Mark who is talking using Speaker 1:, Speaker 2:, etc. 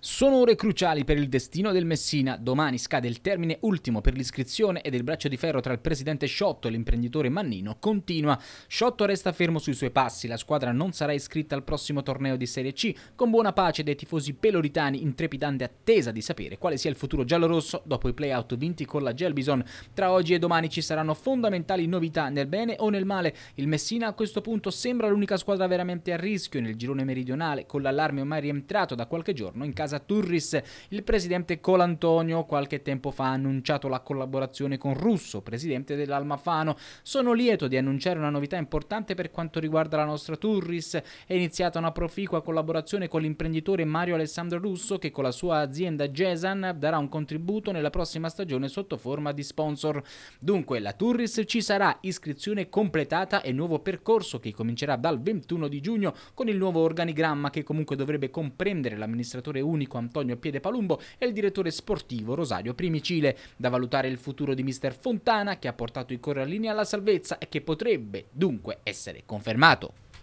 Speaker 1: Sono ore cruciali per il destino del Messina. Domani scade il termine ultimo per l'iscrizione ed il braccio di ferro tra il presidente Sciotto e l'imprenditore Mannino continua. Sciotto resta fermo sui suoi passi, la squadra non sarà iscritta al prossimo torneo di Serie C, con buona pace dei tifosi peloritani in trepidante attesa di sapere quale sia il futuro giallorosso dopo i playout vinti con la Gelbison. Tra oggi e domani ci saranno fondamentali novità nel bene o nel male. Il Messina a questo punto sembra l'unica squadra veramente a rischio nel girone meridionale, con l'allarme ormai rientrato da qualche giorno in casa casa Turris. Il presidente Colantonio qualche tempo fa ha annunciato la collaborazione con Russo, presidente dell'Almafano. Sono lieto di annunciare una novità importante per quanto riguarda la nostra Turris. È iniziata una proficua collaborazione con l'imprenditore Mario Alessandro Russo che con la sua azienda Jesan darà un contributo nella prossima stagione sotto forma di sponsor. Dunque la Turris ci sarà, iscrizione completata e nuovo percorso che comincerà dal 21 di giugno con il nuovo organigramma che comunque dovrebbe comprendere l'amministratore unico l'unico Antonio Piedepalumbo e il direttore sportivo Rosario Primicile. Da valutare il futuro di mister Fontana che ha portato i corallini alla salvezza e che potrebbe dunque essere confermato.